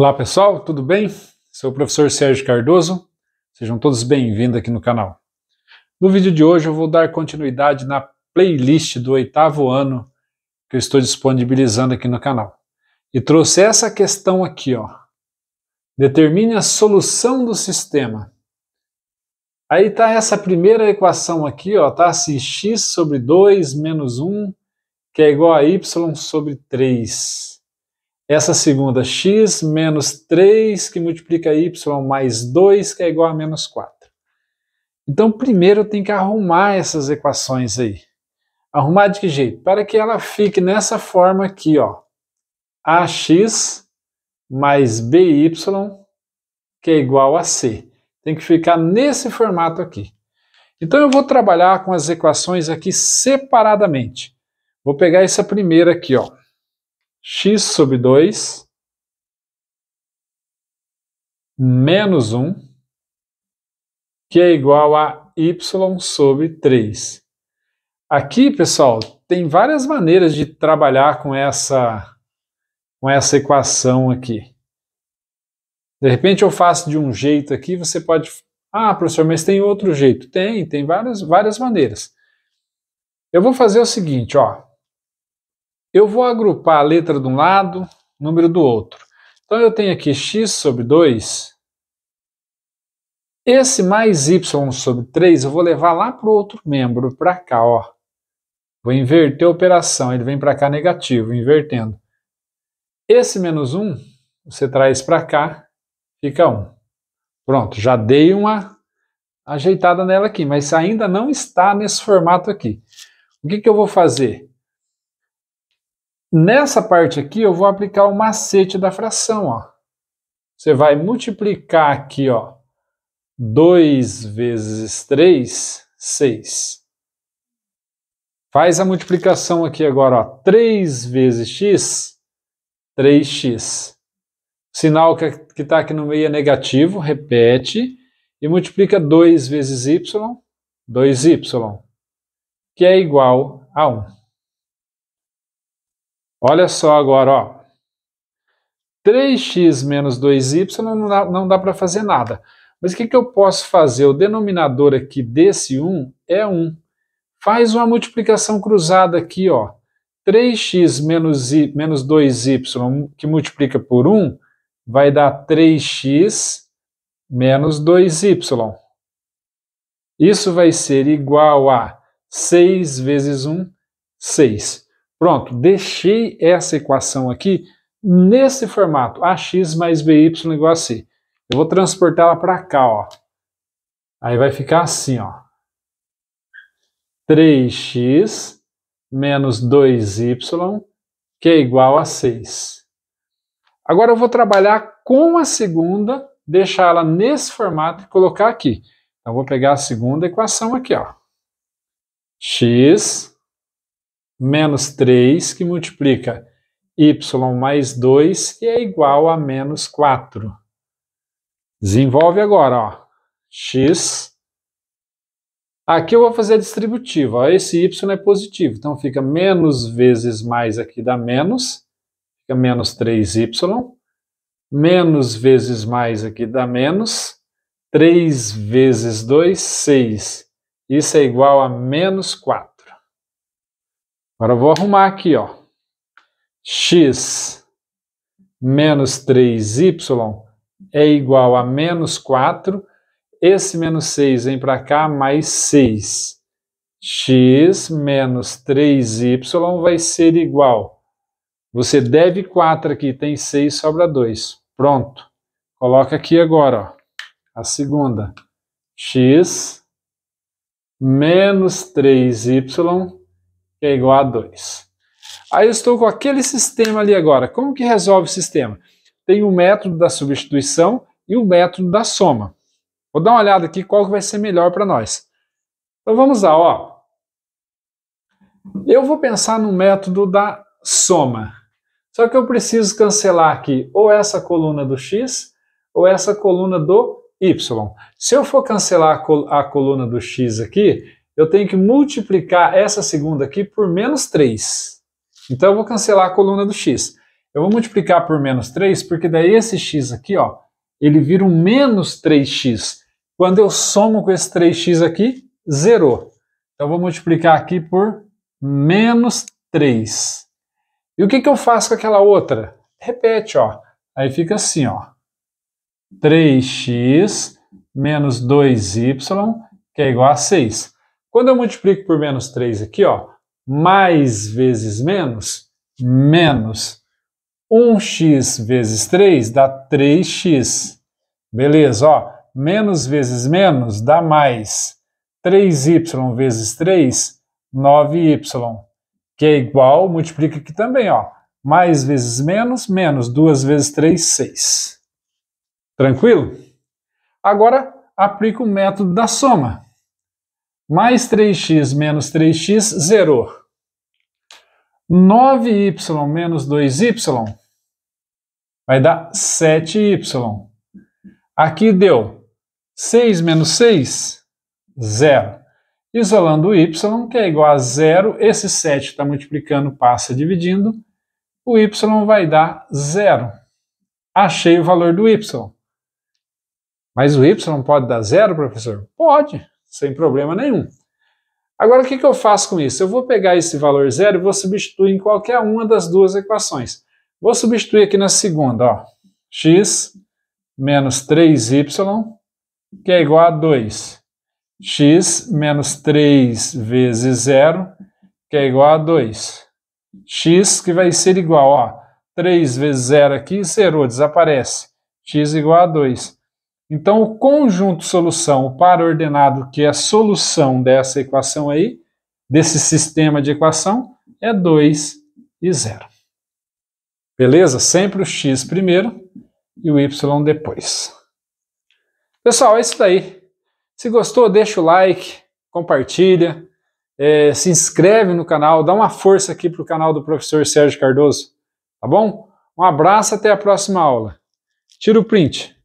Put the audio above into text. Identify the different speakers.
Speaker 1: Olá pessoal, tudo bem? Sou o professor Sérgio Cardoso, sejam todos bem-vindos aqui no canal. No vídeo de hoje eu vou dar continuidade na playlist do oitavo ano que eu estou disponibilizando aqui no canal. E trouxe essa questão aqui, ó. Determine a solução do sistema. Aí tá essa primeira equação aqui, ó, tá assim, x sobre 2 menos 1, que é igual a y sobre 3. Essa segunda, x menos 3, que multiplica y mais 2, que é igual a menos 4. Então, primeiro eu tenho que arrumar essas equações aí. Arrumar de que jeito? Para que ela fique nessa forma aqui, ó. ax mais by, que é igual a c. Tem que ficar nesse formato aqui. Então, eu vou trabalhar com as equações aqui separadamente. Vou pegar essa primeira aqui, ó x sub 2 menos 1, que é igual a y sobre 3. Aqui, pessoal, tem várias maneiras de trabalhar com essa, com essa equação aqui. De repente eu faço de um jeito aqui, você pode... Ah, professor, mas tem outro jeito. Tem, tem várias, várias maneiras. Eu vou fazer o seguinte, ó. Eu vou agrupar a letra de um lado, número do outro. Então eu tenho aqui x sobre 2. Esse mais y sobre 3 eu vou levar lá para o outro membro, para cá, ó. Vou inverter a operação, ele vem para cá negativo, invertendo. Esse menos 1, você traz para cá, fica 1. Pronto, já dei uma ajeitada nela aqui, mas ainda não está nesse formato aqui. O que, que eu vou fazer? Nessa parte aqui, eu vou aplicar o macete da fração. Ó. Você vai multiplicar aqui, ó, 2 vezes 3, 6. Faz a multiplicação aqui agora, ó, 3 vezes x, 3x. sinal que está aqui no meio é negativo, repete, e multiplica 2 vezes y, 2y, que é igual a 1. Olha só agora, ó. 3x menos 2y não dá, não dá para fazer nada. Mas o que, que eu posso fazer? O denominador aqui desse 1 é 1. Faz uma multiplicação cruzada aqui, ó. 3x menos, y, menos 2y, que multiplica por 1, vai dar 3x menos 2y. Isso vai ser igual a 6 vezes 1, 6. Pronto, deixei essa equação aqui nesse formato, ax mais by igual a c. Eu vou transportá-la para cá, ó. Aí vai ficar assim, ó. 3x menos 2y, que é igual a 6. Agora eu vou trabalhar com a segunda, deixar ela nesse formato e colocar aqui. Então eu vou pegar a segunda equação aqui, ó. x menos 3, que multiplica y mais 2, que é igual a menos 4. Desenvolve agora, ó. x. Aqui eu vou fazer a distributiva. Ó. Esse y é positivo, então fica menos vezes mais aqui dá menos. Fica menos 3y. Menos vezes mais aqui dá menos. 3 vezes 2, 6. Isso é igual a menos 4. Agora eu vou arrumar aqui, ó. x menos 3y é igual a menos 4. Esse menos 6 vem para cá, mais 6. x menos 3y vai ser igual. Você deve 4 aqui, tem 6, sobra 2. Pronto. Coloca aqui agora, ó. A segunda. x menos 3y que é igual a 2. Aí eu estou com aquele sistema ali agora. Como que resolve o sistema? Tem o método da substituição e o método da soma. Vou dar uma olhada aqui qual que vai ser melhor para nós. Então vamos lá, ó. Eu vou pensar no método da soma. Só que eu preciso cancelar aqui ou essa coluna do x ou essa coluna do y. Se eu for cancelar a coluna do x aqui, eu tenho que multiplicar essa segunda aqui por menos 3. Então eu vou cancelar a coluna do x. Eu vou multiplicar por menos 3, porque daí esse x aqui, ó, ele vira um menos 3x. Quando eu somo com esse 3x aqui, zerou. Então eu vou multiplicar aqui por menos 3. E o que, que eu faço com aquela outra? Repete, ó. Aí fica assim, ó. 3x menos 2y, que é igual a 6. Quando eu multiplico por menos 3 aqui, ó, mais vezes menos, menos 1x vezes 3 dá 3x. Beleza, ó, menos vezes menos dá mais. 3y vezes 3, 9y, que é igual, multiplica aqui também, ó, mais vezes menos, menos 2 vezes 3, 6. Tranquilo? Agora, aplica o método da soma. Mais 3x menos 3x, zerou. 9y menos 2y vai dar 7y. Aqui deu 6 menos 6, zero. Isolando o y, que é igual a zero, esse 7 está multiplicando, passa dividindo, o y vai dar zero. Achei o valor do y. Mas o y pode dar zero, professor? Pode sem problema nenhum. Agora, o que, que eu faço com isso? Eu vou pegar esse valor zero e vou substituir em qualquer uma das duas equações. Vou substituir aqui na segunda, ó, x menos 3y, que é igual a 2. x menos 3 vezes 0, que é igual a 2. x que vai ser igual, ó, 3 vezes 0 aqui, zerou, desaparece. x igual a 2. Então, o conjunto solução, o par ordenado, que é a solução dessa equação aí, desse sistema de equação, é 2 e 0. Beleza? Sempre o x primeiro e o y depois. Pessoal, é isso daí. Se gostou, deixa o like, compartilha, é, se inscreve no canal, dá uma força aqui para o canal do professor Sérgio Cardoso, tá bom? Um abraço, até a próxima aula. Tira o print.